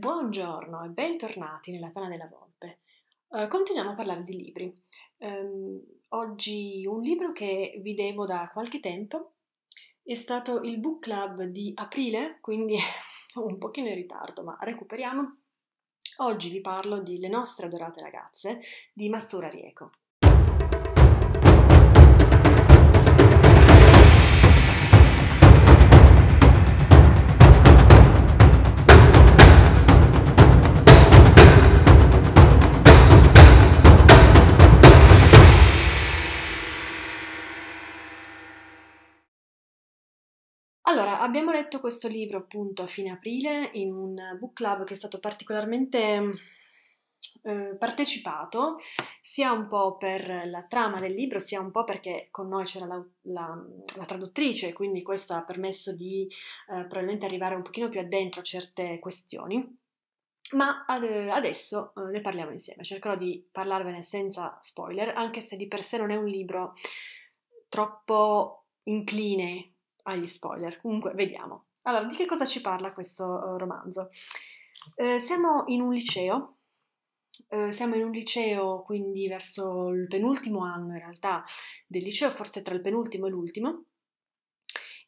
Buongiorno e bentornati nella Tana della Volpe. Uh, continuiamo a parlare di libri. Um, oggi un libro che vi devo da qualche tempo è stato il book club di aprile, quindi un pochino in ritardo, ma recuperiamo. Oggi vi parlo di Le nostre adorate ragazze di Mazzura Rieco. abbiamo letto questo libro appunto a fine aprile in un book club che è stato particolarmente eh, partecipato sia un po' per la trama del libro sia un po' perché con noi c'era la, la, la traduttrice quindi questo ha permesso di eh, probabilmente arrivare un pochino più addentro a certe questioni ma ad, adesso eh, ne parliamo insieme cercherò di parlarvene senza spoiler anche se di per sé non è un libro troppo incline agli spoiler. Comunque, vediamo. Allora, di che cosa ci parla questo eh, romanzo? Eh, siamo in un liceo, eh, siamo in un liceo, quindi verso il penultimo anno in realtà del liceo, forse tra il penultimo e l'ultimo,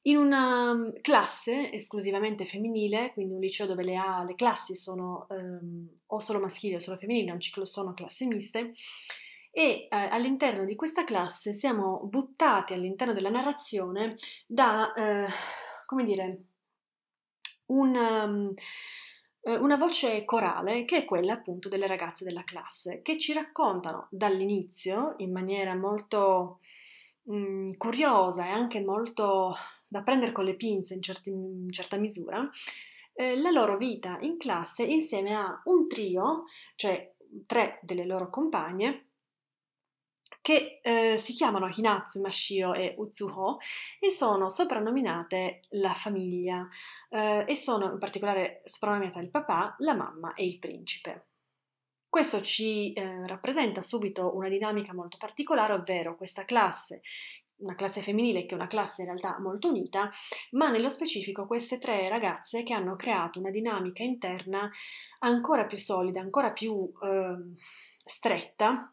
in una mm, classe esclusivamente femminile, quindi un liceo dove le, le classi sono ehm, o solo maschili o solo femminili, è un ciclo sono classi miste, e eh, all'interno di questa classe siamo buttati all'interno della narrazione da, eh, come dire, una, ehm, eh, una voce corale che è quella appunto delle ragazze della classe che ci raccontano dall'inizio in maniera molto mh, mm, curiosa e anche molto da prendere con le pinze in, certi, in certa misura eh, la loro vita in classe insieme a un trio, cioè tre delle loro compagne che eh, si chiamano Hinatsu, Mashio e Utsuho e sono soprannominate la famiglia eh, e sono in particolare soprannominata il papà, la mamma e il principe. Questo ci eh, rappresenta subito una dinamica molto particolare, ovvero questa classe una classe femminile che è una classe in realtà molto unita, ma nello specifico queste tre ragazze che hanno creato una dinamica interna ancora più solida, ancora più eh, stretta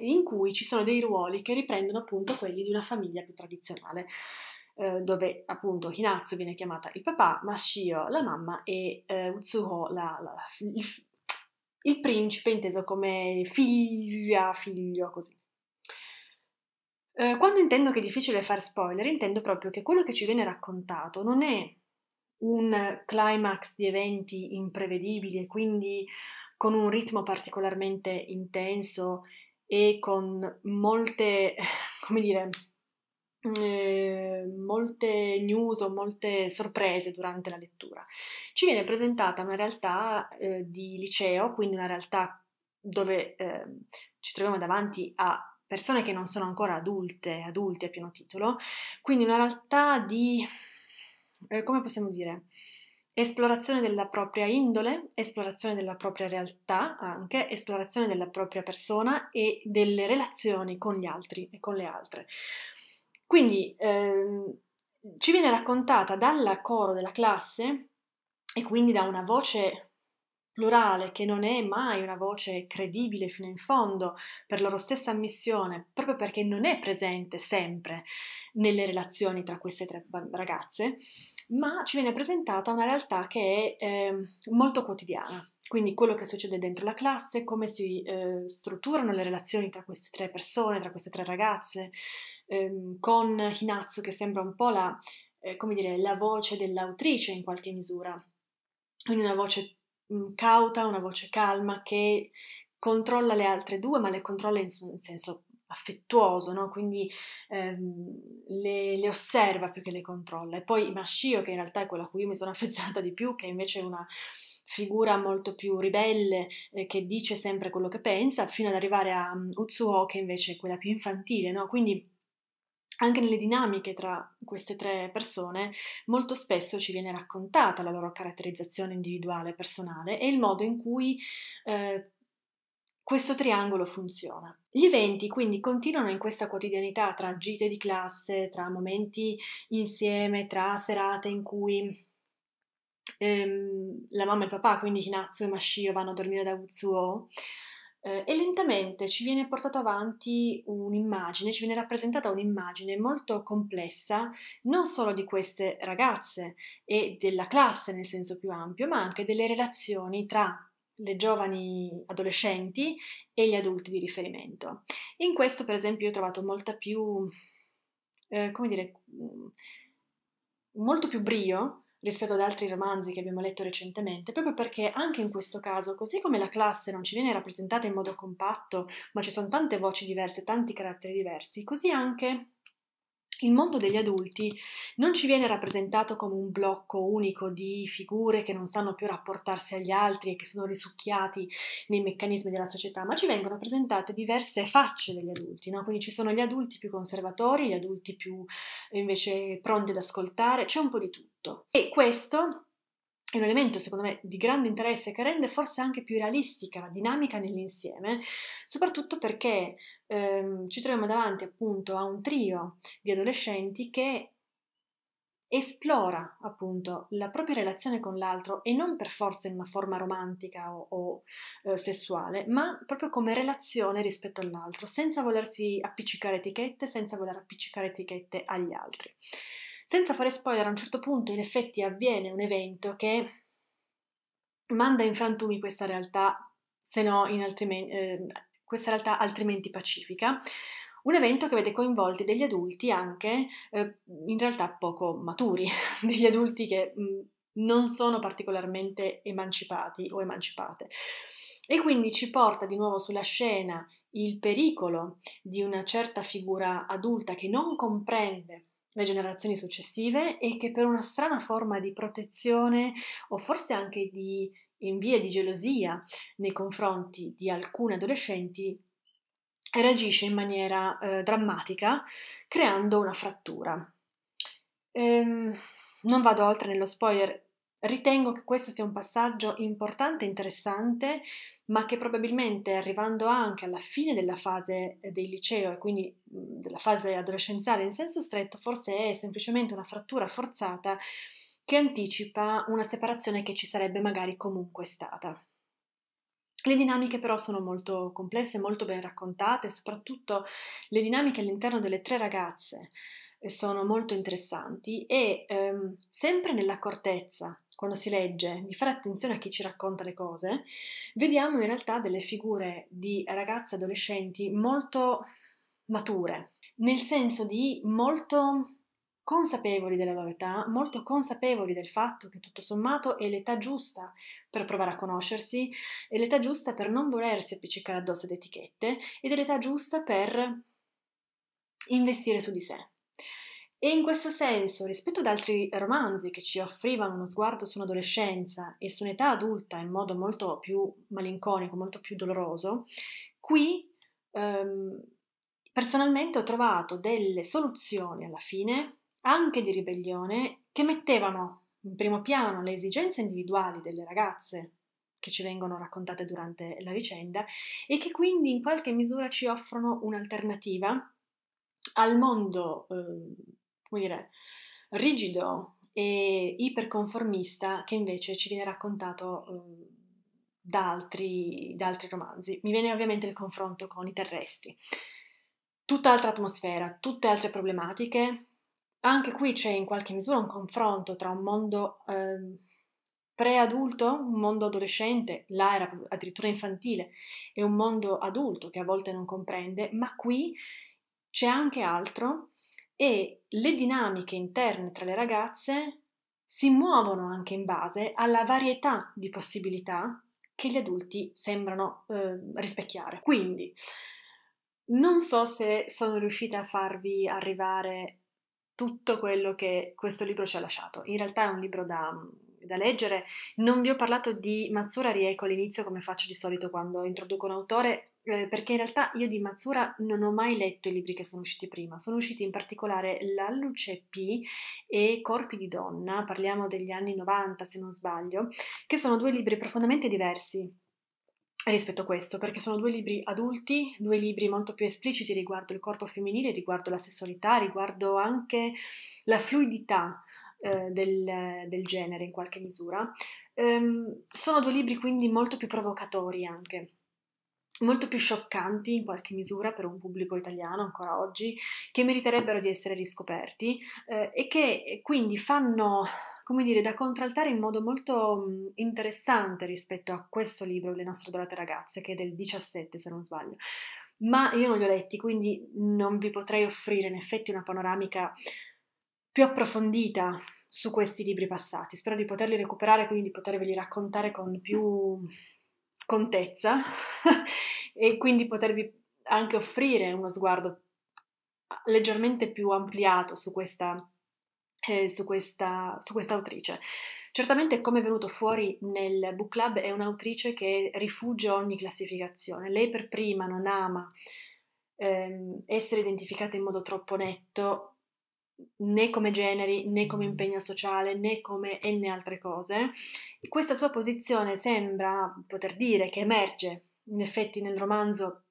in cui ci sono dei ruoli che riprendono appunto quelli di una famiglia più tradizionale, eh, dove appunto Hinatsu viene chiamata il papà, Mashio la mamma e eh, Utsuho la, la, il, il principe inteso come figlia, figlio, così eh, quando intendo che è difficile fare spoiler, intendo proprio che quello che ci viene raccontato non è un climax di eventi imprevedibili e quindi con un ritmo particolarmente intenso e con molte, come dire, eh, molte news o molte sorprese durante la lettura. Ci viene presentata una realtà eh, di liceo, quindi una realtà dove eh, ci troviamo davanti a persone che non sono ancora adulte, adulti a pieno titolo, quindi una realtà di, eh, come possiamo dire, Esplorazione della propria indole, esplorazione della propria realtà anche, esplorazione della propria persona e delle relazioni con gli altri e con le altre. Quindi ehm, ci viene raccontata dalla coro della classe e quindi da una voce plurale che non è mai una voce credibile fino in fondo per loro stessa ammissione, proprio perché non è presente sempre nelle relazioni tra queste tre ragazze, ma ci viene presentata una realtà che è eh, molto quotidiana, quindi quello che succede dentro la classe, come si eh, strutturano le relazioni tra queste tre persone, tra queste tre ragazze, ehm, con Hinatsu che sembra un po' la, eh, dire, la, voce dell'autrice in qualche misura, quindi una voce mh, mm, cauta, una voce calma che controlla le altre due, ma le controlla in, in senso affettuoso, no? quindi ehm, le, le, osserva più che le controlla. E poi Mashio, che in realtà è quella a cui io mi sono affezionata di più, che invece è una figura molto più ribelle eh, che dice sempre quello che pensa, fino ad arrivare a mm, Utsuo, che invece è quella più infantile, no? Quindi anche nelle dinamiche tra queste tre persone, molto spesso ci viene raccontata la loro caratterizzazione individuale, e personale e il modo in cui eh, questo triangolo funziona. Gli eventi quindi continuano in questa quotidianità tra gite di classe, tra momenti insieme, tra serate in cui ehm, la mamma e il papà, quindi Hinatsu e Mashio, vanno a dormire da Utsuo eh, e lentamente ci viene portato avanti un'immagine, ci viene rappresentata un'immagine molto complessa, non solo di queste ragazze e della classe nel senso più ampio, ma anche delle relazioni tra le giovani adolescenti e gli adulti di riferimento. In questo, per esempio, io ho trovato molta più, eh, come dire, molto più brio rispetto ad altri romanzi che abbiamo letto recentemente, proprio perché anche in questo caso, così come la classe non ci viene rappresentata in modo compatto, ma ci sono tante voci diverse, tanti caratteri diversi, così anche il mondo degli adulti non ci viene rappresentato come un blocco unico di figure che non sanno più rapportarsi agli altri e che sono risucchiati nei meccanismi della società, ma ci vengono presentate diverse facce degli adulti, no? quindi ci sono gli adulti più conservatori, gli adulti più eh, invece pronti ad ascoltare, c'è un po' di tutto. E questo è un elemento, secondo me, di grande interesse che rende forse anche più realistica la dinamica nell'insieme, soprattutto perché ehm, ci troviamo davanti appunto a un trio di adolescenti che esplora appunto la propria relazione con l'altro e non per forza in una forma romantica o, o eh, sessuale, ma proprio come relazione rispetto all'altro, senza volersi appiccicare etichette, senza voler appiccicare etichette agli altri. Senza fare spoiler, a un certo punto in effetti avviene un evento che manda in frantumi questa realtà, se no altrimenti, eh, questa realtà altrimenti pacifica. Un evento che vede coinvolti degli adulti anche, eh, in realtà poco maturi, degli adulti che mh, mhmm, non sono particolarmente emancipati o emancipate. E quindi ci porta di nuovo sulla scena il pericolo di una certa figura adulta che non comprende le generazioni successive e che per una strana forma di protezione o forse anche di invia di gelosia nei confronti di alcuni adolescenti reagisce in maniera eh, drammatica creando una frattura. Ehm, non vado oltre nello spoiler, ritengo che questo sia un passaggio importante e interessante, ma che probabilmente arrivando anche alla fine della fase eh, del liceo e quindi mm, della fase adolescenziale in senso stretto forse è semplicemente una frattura forzata che anticipa una separazione che ci sarebbe magari comunque stata. Le dinamiche però sono molto complesse, molto ben raccontate, soprattutto le dinamiche all'interno delle tre ragazze eh, sono molto interessanti e ehm, sempre nell'accortezza, quando si legge, di fare attenzione a chi ci racconta le cose, vediamo in realtà delle figure di ragazze adolescenti molto mature, nel senso di molto consapevoli della loro età, molto consapevoli del fatto che tutto sommato è l'età giusta per provare a conoscersi, è l'età giusta per non volersi appiccicare addosso ad etichette ed è l'età giusta per investire su di sé. E in questo senso, rispetto ad altri romanzi che ci offrivano uno sguardo su un'adolescenza e su un'età adulta in modo molto più malinconico, molto più doloroso, qui ehm, Personalmente ho trovato delle soluzioni alla fine, anche di ribellione, che mettevano in primo piano le esigenze individuali delle ragazze che ci vengono raccontate durante la vicenda e che quindi in qualche misura ci offrono un'alternativa al mondo, eh, come dire, rigido e iperconformista che invece ci viene raccontato eh, da, altri, da altri romanzi. Mi viene ovviamente il confronto con i terrestri tutt'altra atmosfera, tutte altre problematiche. Anche qui c'è in qualche misura un confronto tra un mondo eh, pre-adulto, un mondo adolescente, là era addirittura infantile, e un mondo adulto che a volte non comprende, ma qui c'è anche altro e le dinamiche interne tra le ragazze si muovono anche in base alla varietà di possibilità che gli adulti sembrano eh, rispecchiare. Quindi, non so se sono riuscita a farvi arrivare tutto quello che questo libro ci ha lasciato. In realtà è un libro da, da leggere. Non vi ho parlato di Mazzura Rieco all'inizio come faccio di solito quando introduco un autore, eh, perché in realtà io di Mazzura non ho mai letto i libri che sono usciti prima. Sono usciti in particolare La luce P e Corpi di donna, parliamo degli anni 90 se non sbaglio, che sono due libri profondamente diversi rispetto a questo, perché sono due libri adulti, due libri molto più espliciti riguardo il corpo femminile, riguardo la sessualità, riguardo anche la fluidità eh, del, del, genere in qualche misura. Ehm, sono due libri quindi molto più provocatori anche molto più scioccanti in qualche misura per un pubblico italiano ancora oggi, che meriterebbero di essere riscoperti eh, e che eh, quindi fanno come dire, da contraltare in modo molto mhmm, interessante rispetto a questo libro, Le nostre dorate ragazze, che è del 17 se non sbaglio. Ma io non li ho letti, quindi non vi potrei offrire in effetti una panoramica più approfondita su questi libri passati. Spero di poterli recuperare, quindi di poterveli raccontare con più contezza e quindi potervi anche offrire uno sguardo leggermente più ampliato su questa eh, su, questa, su questa autrice. Certamente, come è venuto fuori nel book club, è un'autrice che rifugia ogni classificazione. Lei per prima non ama ehm, essere identificata in modo troppo netto né come generi, né come mm-hmm. impegno sociale, né come n altre cose. questa sua posizione sembra poter dire che emerge in effetti nel romanzo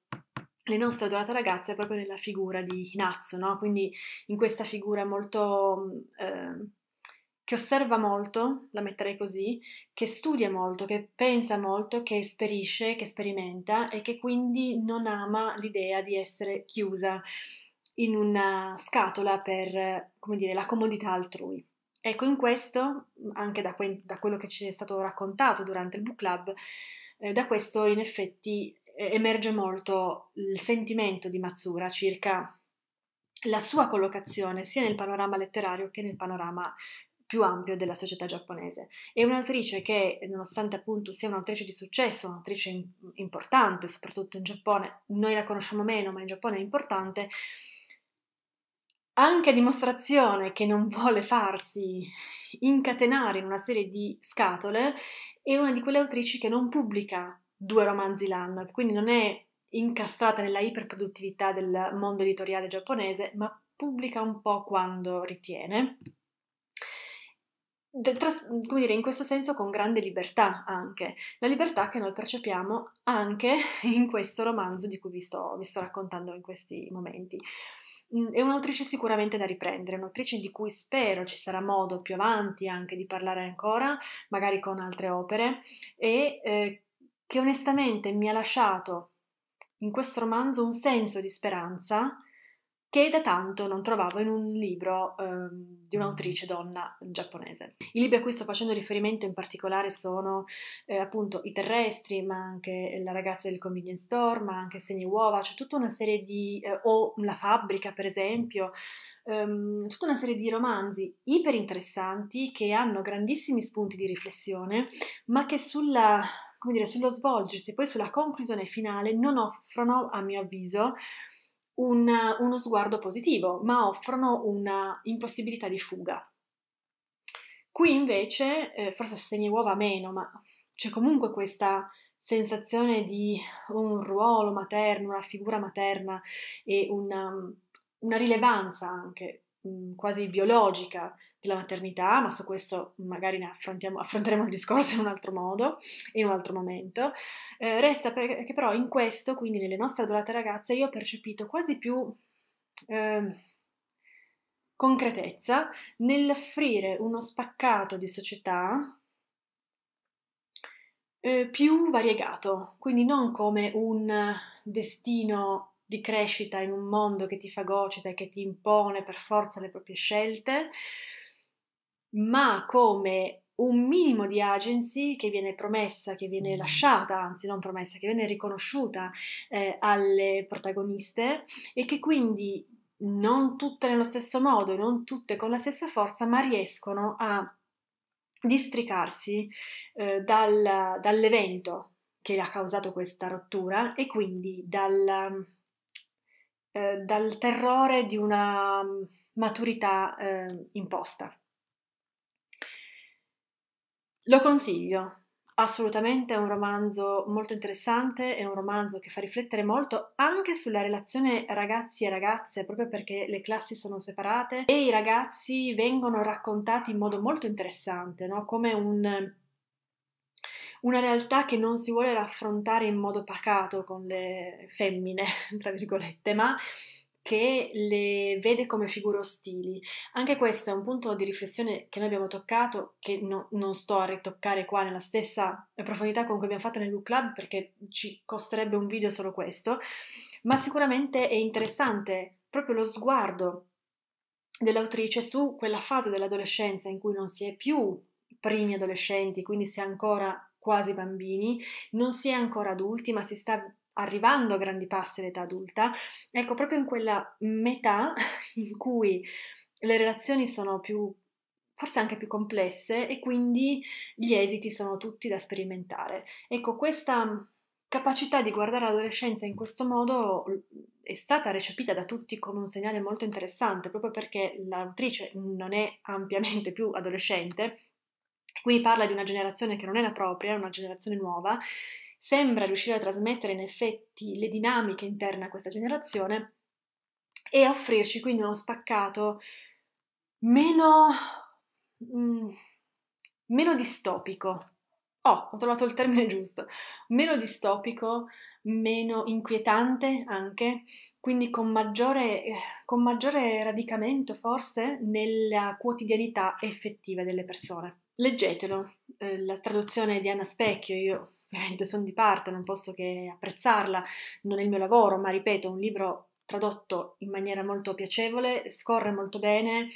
le nostre adorate ragazze è proprio nella figura di Hinatsu, no? quindi in questa figura molto eh, che osserva molto, la metterei così, che studia molto, che pensa molto, che esperisce, che sperimenta e che quindi non ama l'idea di essere chiusa in una scatola per, come dire, la comodità altrui. Ecco, in questo, anche da, que- da quello che ci è stato raccontato durante il book club, eh, da questo in effetti emerge molto il sentimento di Mazzura circa la sua collocazione sia nel panorama letterario che nel panorama più ampio della società giapponese. È un'autrice che, nonostante appunto sia un'autrice di successo, un'autrice importante, soprattutto in Giappone, noi la conosciamo meno, ma in Giappone è importante, anche a dimostrazione che non vuole farsi incatenare in una serie di scatole, è una di quelle autrici che non pubblica due romanzi l'anno, quindi non è incastrata nella iperproduttività del mondo editoriale giapponese, ma pubblica un po' quando ritiene. Tras- come dire, in questo senso con grande libertà anche, la libertà che noi percepiamo anche in questo romanzo di cui vi sto, vi sto raccontando in questi momenti. Mm, è un'autrice sicuramente da riprendere, un'autrice di cui spero ci sarà modo più avanti anche di parlare ancora, magari con altre opere, e eh, che onestamente mi ha lasciato in questo romanzo un senso di speranza che da tanto non trovavo in un libro eh, di un'autrice donna giapponese. I libri a cui sto facendo riferimento in particolare sono eh, appunto I Terrestri, ma anche La ragazza del convenience store, ma anche Segni uova, c'è cioè tutta una serie di... Eh, o La fabbrica per esempio, ehm, tutta una serie di romanzi iper interessanti che hanno grandissimi spunti di riflessione, ma che sulla come dire, sullo svolgersi e poi sulla conclusione finale non offrono, a mio avviso, una, uno sguardo positivo, ma offrono una impossibilità di fuga. Qui invece, eh, forse se ne uova meno, ma c'è comunque questa sensazione di un ruolo materno, una figura materna e una, una rilevanza anche mh, quasi biologica la maternità, ma su questo magari ne affronteremo il discorso in un altro modo, in un altro momento. Eh, resta per, che però in questo, quindi nelle nostre adorate ragazze, io ho percepito quasi più eh, concretezza nell'offrire uno spaccato di società eh, più variegato, quindi non come un destino di crescita in un mondo che ti fa fagocita e che ti impone per forza le proprie scelte, ma come un minimo di agency che viene promessa, che viene mm. lasciata, anzi non promessa, che viene riconosciuta eh, alle protagoniste e che quindi non tutte nello stesso modo, non tutte con la stessa forza, ma riescono a districarsi eh, dal, dall'evento che ha causato questa rottura e quindi dal, eh, dal terrore di una maturità eh, imposta. Lo consiglio, assolutamente è un romanzo molto interessante, è un romanzo che fa riflettere molto anche sulla relazione ragazzi e ragazze, proprio perché le classi sono separate e i ragazzi vengono raccontati in modo molto interessante, no? come un, una realtà che non si vuole raffrontare in modo pacato con le femmine, tra virgolette, ma che le vede come figure ostili. Anche questo è un punto di riflessione che noi abbiamo toccato, che no, non sto a ritoccare qua nella stessa profondità con cui abbiamo fatto nel book club, perché ci costerebbe un video solo questo, ma sicuramente è interessante proprio lo sguardo dell'autrice su quella fase dell'adolescenza in cui non si è più primi adolescenti, quindi si è ancora quasi bambini, non si è ancora adulti, ma si sta arrivando a grandi passi all'età adulta, ecco proprio in quella metà in cui le relazioni sono più forse anche più complesse e quindi gli esiti sono tutti da sperimentare. Ecco, questa capacità di guardare l'adolescenza in questo modo è stata recepita da tutti come un segnale molto interessante, proprio perché l'autrice non è ampiamente più adolescente, qui parla di una generazione che non è la propria, è una generazione nuova, sembra riuscire a trasmettere in effetti le dinamiche interne a questa generazione e offrirci quindi uno spaccato meno, mh, mm, meno distopico. Oh, ho trovato il termine giusto. Meno distopico, meno inquietante anche, quindi con maggiore, con maggiore radicamento forse nella quotidianità effettiva delle persone. Leggetelo, eh, la traduzione di Anna Specchio, io ovviamente sono di parte, non posso che apprezzarla, non è il mio lavoro, ma ripeto, un libro tradotto in maniera molto piacevole, scorre molto bene,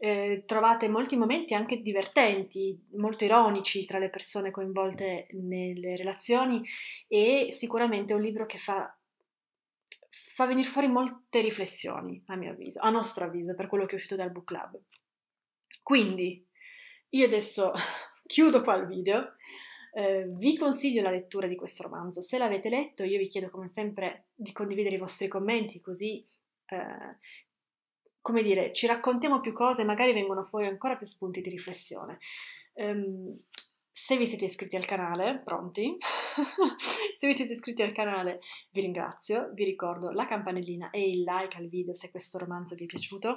eh, trovate molti momenti anche divertenti, molto ironici tra le persone coinvolte nelle relazioni e sicuramente è un libro che fa, fa venire fuori molte riflessioni, a mio avviso, a nostro avviso, per quello che è uscito dal book club. Quindi, io adesso chiudo qua il video. Eh, vi consiglio la lettura di questo romanzo. Se l'avete letto, io vi chiedo come sempre di condividere i vostri commenti, così eh, come dire, ci raccontiamo più cose, magari vengono fuori ancora più spunti di riflessione. Um, se vi siete iscritti al canale, pronti? se vi siete iscritti al canale vi ringrazio, vi ricordo la campanellina e il like al video se questo romanzo vi è piaciuto.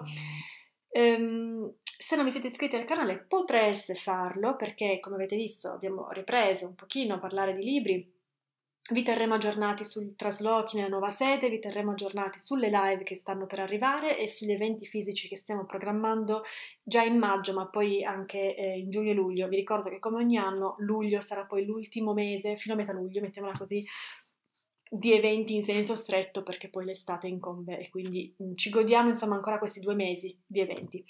Um, se non vi siete iscritti al canale potreste farlo perché, come avete visto, abbiamo ripreso un pochino a parlare di libri vi terremo aggiornati sui traslochi nella nuova sede, vi terremo aggiornati sulle live che stanno per arrivare e sugli eventi fisici che stiamo programmando già in maggio, ma poi anche eh, in giugno e luglio. Vi ricordo che come ogni anno luglio sarà poi l'ultimo mese, fino a metà luglio, mettiamola così, di eventi in senso stretto perché poi l'estate incombe e quindi mm, ci godiamo insomma ancora questi due mesi di eventi.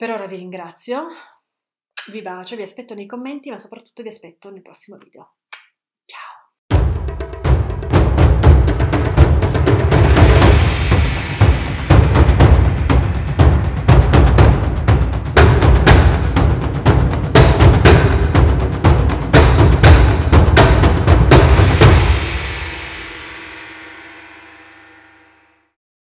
Per ora vi ringrazio, vi bacio, vi aspetto nei commenti, ma soprattutto vi aspetto nel prossimo video.